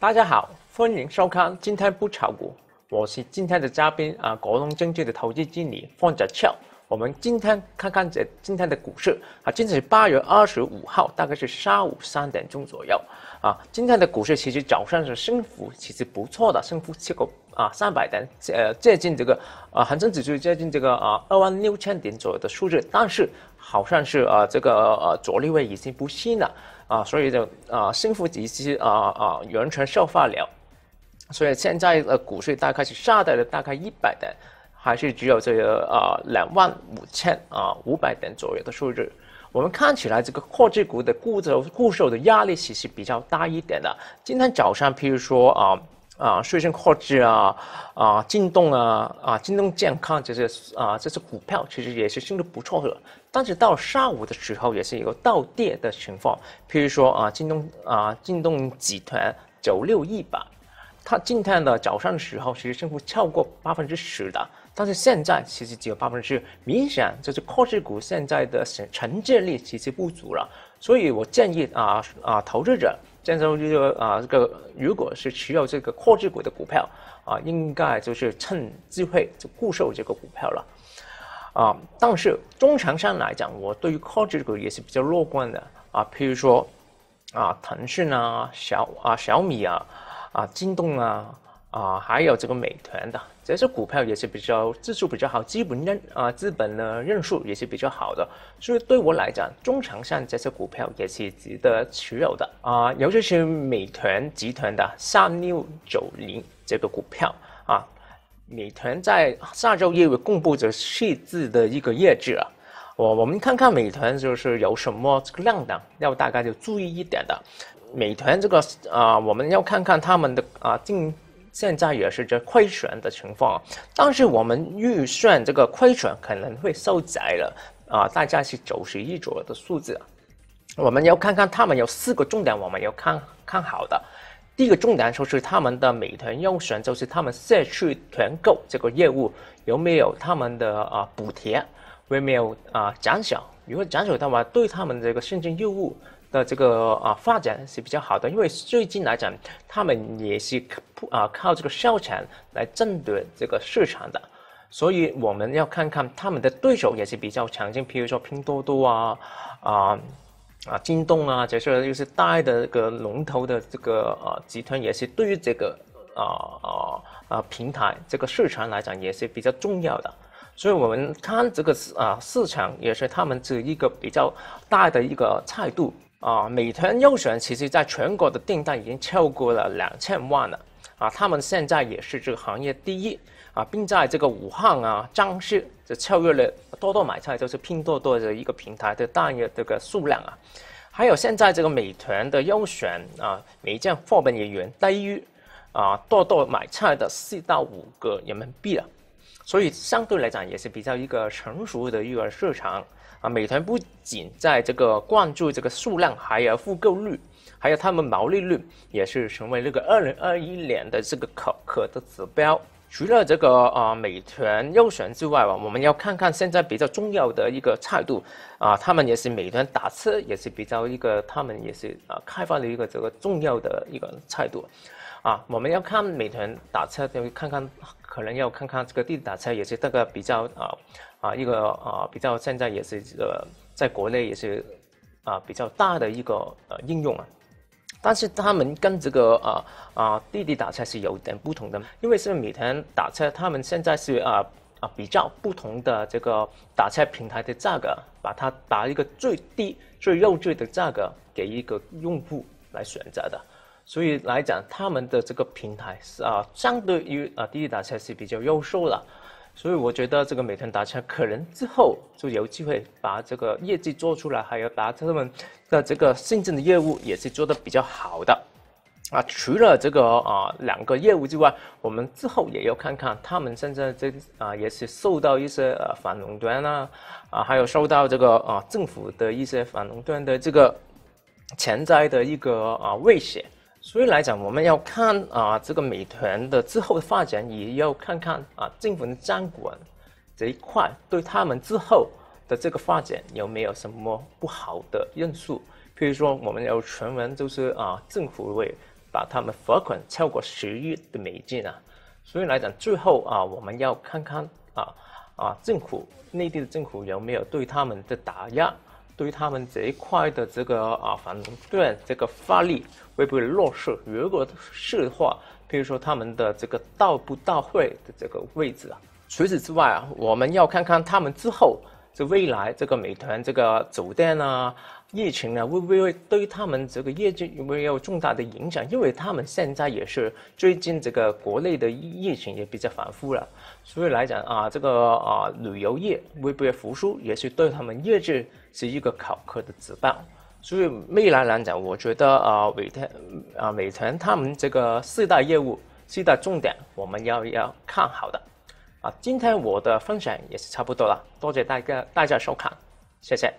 大家好，欢迎收看《今天不炒股》，我是今天的嘉宾啊，国龙证券的投资经理范泽俏。我们今天看看这今天的股市啊，今天是八月二十五号，大概是下午三点钟左右啊。今天的股市其实早上是升幅，其实不错的升幅结构。啊，三百点，呃，接近这个，呃，恒生指数接近这个啊，二万六千点左右的数字，但是好像是啊，这个呃，阻力位已经不新了啊，所以就啊，新富基金啊啊，完全消化了，所以现在的股市大概是下跌了大概一百点，还是只有这个啊，两万五千啊，五百点左右的数字。我们看起来这个科技股的估值，固值的压力其实比较大一点的。今天早上，譬如说啊。啊，瑞幸科技啊，啊，京东啊，啊，京东健康这些啊，这些股票其实也是升得不错的，但是到下午的时候也是一个倒跌的情况，譬如说啊，京东啊，京东集团九六亿吧，它今天的早上的时候其实升幅超过百分之十的，但是现在其实只有百分之十，明显就是科技股现在的承承接力其实不足了，所以我建议啊啊，投资者。这时候就说啊，这个如果是持有这个科技股的股票啊，应该就是趁机会就固售这个股票了啊。但是中长线来讲，我对于科技股也是比较乐观的啊。譬如说啊，腾讯啊，小啊小米啊，啊京东啊。啊，还有这个美团的这些股票也是比较技术比较好，基本认啊，基本呢认数也是比较好的，所以对我来讲，中长线这些股票也是值得持有的啊，尤其是美团集团的三六九零这个股票啊。美团在下周一会公布着细致的一个业绩啊。我我们看看美团就是有什么量的，要大家就注意一点的。美团这个啊，我们要看看他们的啊进。现在也是这亏损的情况，但是我们预算这个亏损可能会收窄了啊，大概是九十亿左右的数字。我们要看看他们有四个重点，我们要看看好的。第一个重点就是他们的美团优选，就是他们社区团购这个业务有没有他们的啊补贴，有没有啊奖赏？如果奖赏，的话，对他们这个现金业务。的这个啊发展是比较好的，因为最近来讲，他们也是啊靠这个市产来争夺这个市场的，所以我们要看看他们的对手也是比较强劲，譬如说拼多多啊啊啊京东啊，这些就是大的一个龙头的这个啊集团，也是对于这个啊啊啊平台这个市场来讲也是比较重要的，所以我们看这个啊市场也是他们这一个比较大的一个态度。啊，美团优选其实在全国的订单已经超过了两千万了，啊，他们现在也是这个行业第一，啊，并在这个武汉啊、江西就超越了多多买菜，就是拼多多的一个平台的大约这个数量啊，还有现在这个美团的优选啊，每件货本也远低于啊，多多买菜的四到五个人民币了，所以相对来讲也是比较一个成熟的育儿市场。啊，美团不仅在这个关注这个数量，还有复购率，还有他们毛利率，也是成为这个二零二一年的这个考核的指标。除了这个啊美团优选之外吧，我们要看看现在比较重要的一个态度啊，他们也是美团打车也是比较一个，他们也是啊开发的一个这个重要的一个态度啊，我们要看美团打车就看看，可能要看看这个滴滴打车也是这个比较啊啊一个啊比较现在也是这个在国内也是啊比较大的一个呃应用啊。但是他们跟这个啊啊滴滴打车是有点不同的，因为是美团打车，他们现在是啊啊比较不同的这个打车平台的价格，把它打一个最低最优惠的价格给一个用户来选择的，所以来讲他们的这个平台是啊相对于啊滴滴打车是比较优秀的。所以我觉得这个美团打车可能之后就有机会把这个业绩做出来，还有把他们的这个新增的业务也是做的比较好的啊。除了这个啊两个业务之外，我们之后也要看看他们现在这啊也是受到一些呃反垄断啊啊，还有受到这个啊政府的一些反垄断的这个潜在的一个啊威胁。所以来讲，我们要看啊，这个美团的之后的发展，也要看看啊，政府的监管这一块，对他们之后的这个发展有没有什么不好的因素？譬如说，我们要传闻就是啊，政府会把他们罚款超过十亿的美金啊。所以来讲，最后啊，我们要看看啊啊，政府内地的政府有没有对他们的打压。对于他们这一块的这个啊，反对这个发力会不会落实？如果是的话，比如说他们的这个到不到会的这个位置啊。除此之外啊，我们要看看他们之后。这未来这个美团这个酒店啊，疫情啊，会不会对他们这个业绩有没有重大的影响？因为他们现在也是最近这个国内的疫情也比较反复了，所以来讲啊，这个啊旅游业会不会复苏，也是对他们业绩是一个考核的指标。所以未来来讲，我觉得啊，美团啊，美团他们这个四大业务四大重点，我们要要看好的。啊，今天我的分享也是差不多了，多谢大家大家收看，谢谢。